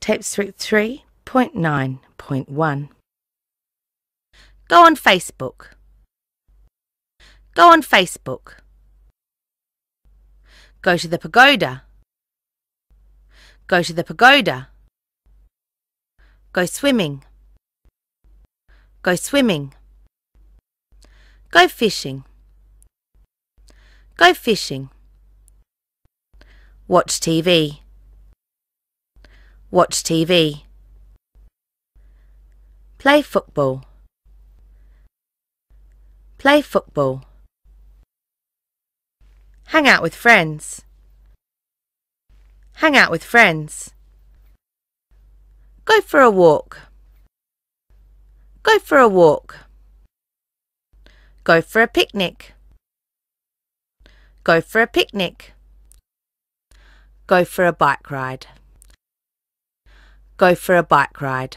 through 3.9.1. Go on Facebook. Go on Facebook. Go to the pagoda. Go to the pagoda. Go swimming. Go swimming. Go fishing. Go fishing. Watch TV. Watch TV. Play football. Play football. Hang out with friends. Hang out with friends. Go for a walk. Go for a walk. Go for a picnic. Go for a picnic. Go for a bike ride go for a bike ride.